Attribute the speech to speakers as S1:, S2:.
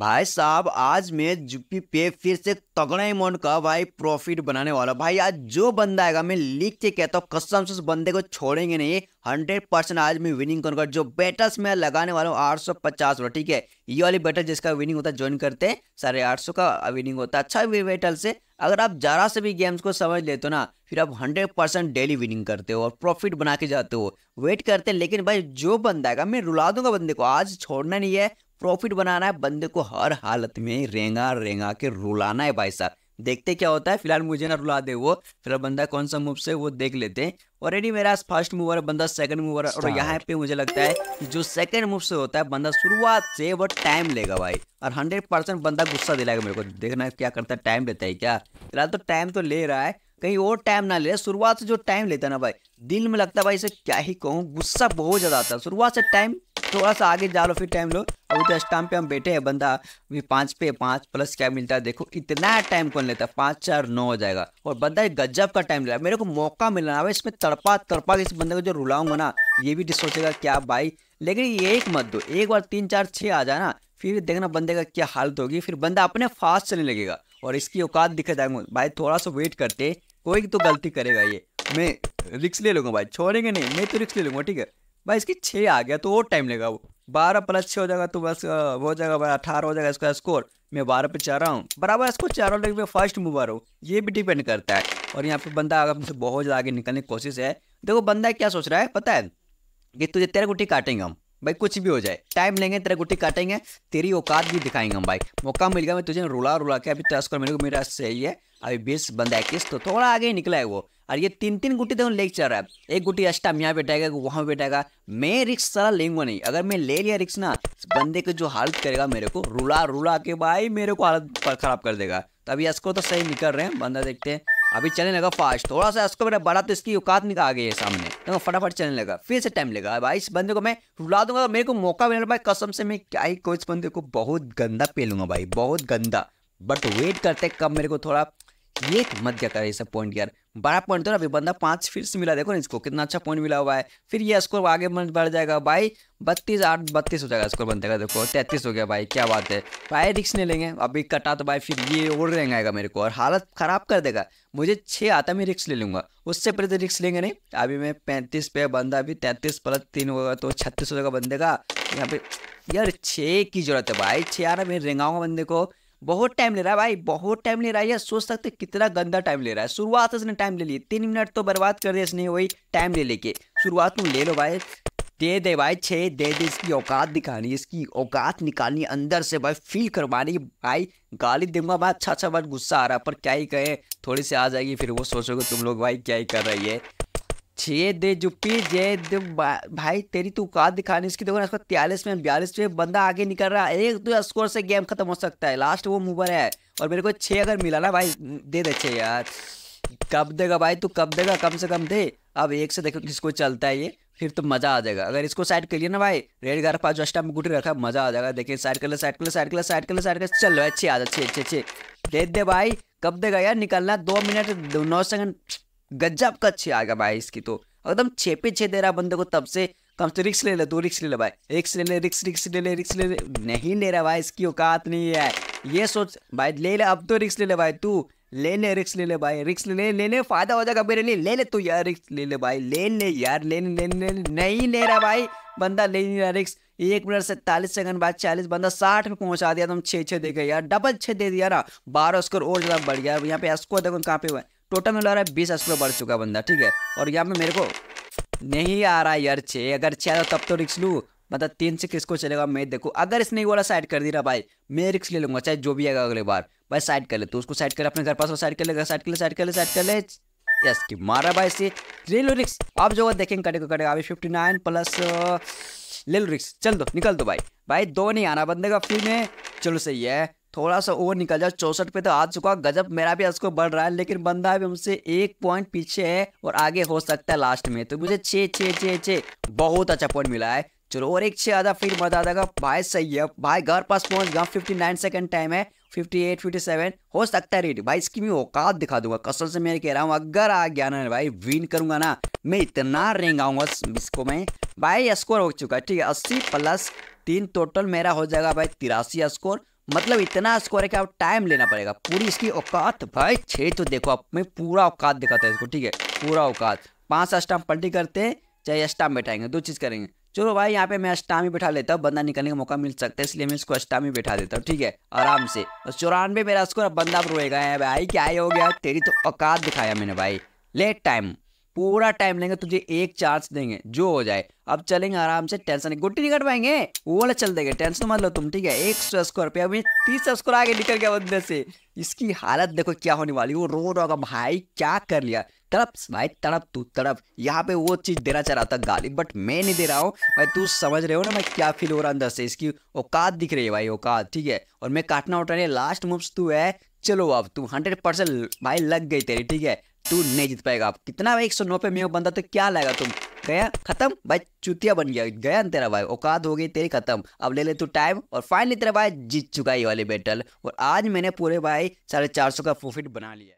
S1: भाई साहब आज मैं जुपी पे फिर से तगड़ा अमाउंट का भाई प्रॉफिट बनाने वाला भाई आज जो बंदा आएगा मैं लिख के कहता हूँ कसम से उस बंदे को छोड़ेंगे नहीं हंड्रेड परसेंट आज मैं विनिंग करूंगा जो बेटर्स मैं लगाने वाला हूँ आठ सौ पचास रुपये ठीक है ये वाली बेटर जिसका विनिंग होता है ज्वाइन करते हैं साढ़े आठ सौ का विनिंग होता है अच्छा बेटर से अगर आप ज़रा से भी गेम्स को समझ लेते हो ना फिर आप हंड्रेड परसेंट डेली विनिंग करते हो और प्रॉफिट बना के जाते हो वेट करते हैं लेकिन भाई जो बंदा है मैं रुला दूंगा बंदे को आज छोड़ना नहीं है प्रॉफिट बनाना है बंदे को हर हालत में रेंगा रेंगा के रुलाना है भाई साहब देखते क्या होता है फिलहाल मुझे ना रुला दे वो फिर बंदा कौन सा मूव से वो देख लेते हैं ऑलरेडी मेरा फर्स्ट मूवर है बंदा सेकंड मूवर और यहाँ पे मुझे लगता है कि जो सेकंड मूव से होता है बंदा शुरुआत से वो टाइम लेगा भाई और हंड्रेड परसेंट बंदा गुस्सा दिलाएगा मेरे को देखना क्या करता है टाइम लेता है क्या फिलहाल तो टाइम तो ले रहा है कहीं और टाइम ना ले शुरुआत से जो टाइम लेता है ना भाई दिल में लगता है भाई इसे क्या ही कहूँ गुस्सा बहुत ज़्यादा आता है शुरुआत से टाइम थोड़ा सा आगे जा लो फिर टाइम लो उधर स्टाम्प पे हम बैठे हैं बंदा भी पाँच पे पाँच प्लस क्या मिलता है देखो इतना टाइम कौन लेता है पाँच चार नौ हो जाएगा और बंदा एक गजब का टाइम ले मेरे को मौका मिल रहा है इसमें तड़पा तड़पा के इस बंदे को जो रुलाऊंगा ना ये भी सोचेगा क्या भाई लेकिन ये एक मत दो एक बार तीन चार छः आ जाए ना फिर देखना बंदे का क्या हालत होगी फिर बंदा अपने फास्ट चलने लगेगा और इसकी औकात दिखा जाएंगे भाई थोड़ा सा वेट करते कोई तो गलती करेगा ये मैं रिक्स ले लूँगा भाई छोड़ेंगे नहीं मैं तो रिक्स ले लूँगा ठीक है भाई इसकी छः आ गया तो और टाइम लेगा वो बारह प्लस छः हो जाएगा तो बस हो जाएगा अठारह हो जाएगा इसका स्कोर मैं बारह पे चाह रहा हूँ बराबर इसको चारों लेकिन मैं फर्स्ट मूवर हो ये भी डिपेंड करता है और यहाँ पे बंदा अगर मुझसे बहुत ज़्यादा आगे निकलने की कोशिश है देखो बंदा क्या सोच रहा है पता है कि तुझे तेरा गुट्टी काटेंगे हम भाई कुछ भी हो जाए टाइम लेंगे तेरा गुट्टी काटेंगे तेरी औकात भी दिखाएंगे हम भाई मौका मिल गया मैं तुझे रुला रुला के अभी तेरा स्कोर मेरे को मेरा सही है अभी बीस बंदा इक्कीस तो थोड़ा आगे निकला है वो और ये तीन तीन गुटी देखो लेके चल रहा है एक गुटी अष्टम यहाँ बैठाएगा वहाँ बैठाएगा मैं रिक्स सारा लेंगे नहीं अगर मैं ले लिया रिक्स ना बंदे को जो हालत करेगा मेरे को रुला रुला के भाई मेरे को हालत खराब कर देगा तो अभी इसको तो सही निकल रहे हैं बंदा देखते हैं अभी चलने लगा फास्ट थोड़ा सा इसको मेरा बड़ा तो इसकी औकात निकाल आ गई है सामने तो फटाफट चलने लगा फिर से टाइम लगा भाई इस बंदे को मैं रुला दूंगा मेरे को मौका मिलेगा भाई कसम से मैं क्या ही को इस बंदे को बहुत गंदा पे लूंगा भाई बहुत गंदा बट वेट करते कब मेरे को थोड़ा ये एक मध्य का सब पॉइंट यार बारह पॉइंट तो अभी बंदा पांच फिर से मिला देखो ना इसको कितना अच्छा पॉइंट मिला हुआ है फिर ये स्कोर आगे बढ़ जाएगा भाई बत्तीस आठ बत्तीस हो जाएगा स्कोर बनते का देखो तैतीस हो गया भाई क्या बात है भाई रिक्स नहीं लेंगे अभी कटा तो भाई फिर ये रहेंगे आएगा मेरे को और हालत ख़राब कर देगा मुझे छः आता मैं रिक्स ले लूँगा उससे पहले तो रिक्स लेंगे नहीं अभी मैं पैंतीस पे बंदा अभी तैंतीस प्लस तीन होगा तो छत्तीस हो जाएगा बंदे का यहाँ पे यार छः की जरूरत है भाई छः आ रहा मैं रेंगाऊंगा बंदे को बहुत टाइम ले रहा है भाई बहुत टाइम ले रहा है यार सोच सकते कितना गंदा टाइम ले रहा है शुरुआत इसने टाइम ले ली तीन मिनट तो बर्बाद कर दिया इसने वही टाइम ले लेके शुरुआत तुम ले लो भाई दे दे भाई छे दे दे इसकी औकात दिखानी इसकी औकात निकालनी अंदर से भाई फील करवानी भाई गाली दिमाग भाई अच्छा अच्छा बात गुस्सा आ रहा है पर क्या ही कहे थोड़ी सी आ जाएगी फिर वो सोचोगे तुम लोग भाई क्या ही कर रही है छे दे जुपी जय दे भाई तेरी तो औकात दिखाने इसकी देखो ना तियालीस में बयालीस में बंदा आगे निकल रहा है एक दो तो स्कोर से गेम खत्म हो सकता है लास्ट वो मूवर है और मेरे को छः अगर मिला ना भाई दे दे छः यार कब देगा भाई तू कब देगा कम से कम दे अब एक से देखो किसको चलता है ये फिर तो मजा आ जाएगा अगर इसको साइड करिए ना भाई रेड गार पास जो स्टाम गुटी रखा मजा आ जाएगा देखिए साइड कर ले साइड कर ले साइड कर ले साइड कर ले साइड कर चल रहा है अच्छे आ जा छे छे दे दे भाई कब देगा यार निकलना दो मिनट नौ सेकंड गजब का अच्छी गया भाई इसकी तो एकदम छेपे छे दे रहा बंदे को तब से कम से रिक्स ले ले दो रिक्स ले ले भाई रिक्स ले ले रिक्स रिक्स ले ले रिक्स ले ले नहीं ले रहा भाई इसकी औकात नहीं है ये सोच भाई ले ले अब तो रिक्स ले ले भाई तू ले ले रिक्स ले ले भाई रिक्स ले ले ले फायदा हो जाएगा मेरे लिए ले ले तू यार रिक्स ले ले भाई ले ले यार ले ले ले नहीं ले रहा भाई बंदा ले नहीं रहा रिक्स एक मिनट से तालीस सेकंड बाद चालीस बंदा साठ में पहुंचा दिया तुम छे छे दे गए यार डबल छः दे दिया ना बारह स्कोर और ज़्यादा बढ़ गया यहाँ पे स्कोर देखो कहाँ पे हुआ है टोटल मिला रहा है बीस स्क्रो बढ़ चुका बंदा ठीक है और यहाँ पे मेरे को नहीं आ रहा यार छे अगर छे आया तो तब तो रिक्स लू मतलब तीन से किसको चलेगा मैं देखो अगर इसने वाला साइड कर दी रहा भाई मैं रिक्स ले लूंगा चाहे जो भी आएगा अगले बार भाई साइड कर ले तो उसको साइड कर अपने घर पास साइड कर ले साइड कर ले साइड कर ले साइड कर ले यस की मारा भाई से ले लो रिक्स आप जो देखेंगे कटे को कटेगा अभी फिफ्टी नाइन प्लस ले लो रिक्स चल दो निकल दो भाई भाई दो नहीं आना बंदेगा फ्री में चलो सही है थोड़ा सा ओवर निकल जाए चौसठ पे तो आ चुका गजब मेरा भी स्कोर बढ़ रहा है लेकिन बंदा अभी हमसे एक पॉइंट पीछे है और आगे हो सकता है लास्ट में तो मुझे छे छे छे छे बहुत अच्छा पॉइंट मिला है चलो और एक छे आधा फिर बता देगा भाई सही है भाई घर पास पहुंच गया फिफ्टी नाइन सेकंड टाइम है फिफ्टी एट फिफ्टी सेवन हो सकता है रेट भाई इसकी मैं औकात दिखा दूंगा कसम से मैं कह रहा हूँ अगर आ गया ना भाई विन करूंगा ना मैं इतना रेंग आऊंगा इसको मैं भाई स्कोर हो चुका है ठीक है अस्सी प्लस तीन टोटल मेरा हो जाएगा भाई तिरासी स्कोर मतलब इतना स्कोर है कि आप टाइम लेना पड़ेगा पूरी इसकी औकात भाई छे तो देखो आप मैं पूरा औकात दिखाता है इसको ठीक है पूरा औकात पाँच अस्टाम पल्टी करते हैं चाहे अस्टाम बैठाएंगे दो चीज़ करेंगे चलो भाई यहाँ पे मैं अस्टाम ही बैठा लेता हूँ बंदा निकलने का मौका मिल सकता है इसलिए मैं इसको अस्टाम ही बैठा देता हूँ ठीक है आराम से और चौरानवे मेरा स्कोर अब बंदा रोएगा भाई क्या हो गया तेरी तो औकात दिखाया मैंने भाई लेट टाइम पूरा टाइम लेंगे तुझे एक चार्ज देंगे जो हो जाए अब चलेंगे आराम से टेंशन गुट्टी नहीं कट पाएंगे वो ना चल देंगे टेंशन मत लो तुम ठीक है एक सौ पे अभी तीस स्कोर आगे निकल गया बंदे से इसकी हालत देखो क्या होने वाली वो रो रहा होगा भाई क्या कर लिया तड़प भाई तड़प तू तड़प यहाँ पे वो चीज देना चाह रहा था गाली बट मैं नहीं दे रहा हूँ भाई तू समझ रहे हो ना मैं क्या फील हो रहा अंदर से इसकी औकात दिख रही है भाई औकात ठीक है और मैं काटना उठा रही लास्ट मूव्स तू है चलो अब तू हंड्रेड परसेंट भाई लग गई तेरी ठीक है तू नहीं जीत पाएगा आप कितना भाई एक सौ नौ पे मेव बंदा तो क्या लाएगा तुम गया खत्म भाई चुतिया बन गया गया ना तेरा भाई औकात हो गई तेरी खत्म अब ले ले तू टाइम और फाइनली तेरा भाई जीत चुका ये वाली बैटल और आज मैंने पूरे भाई साढ़े चार सौ का प्रॉफिट बना लिया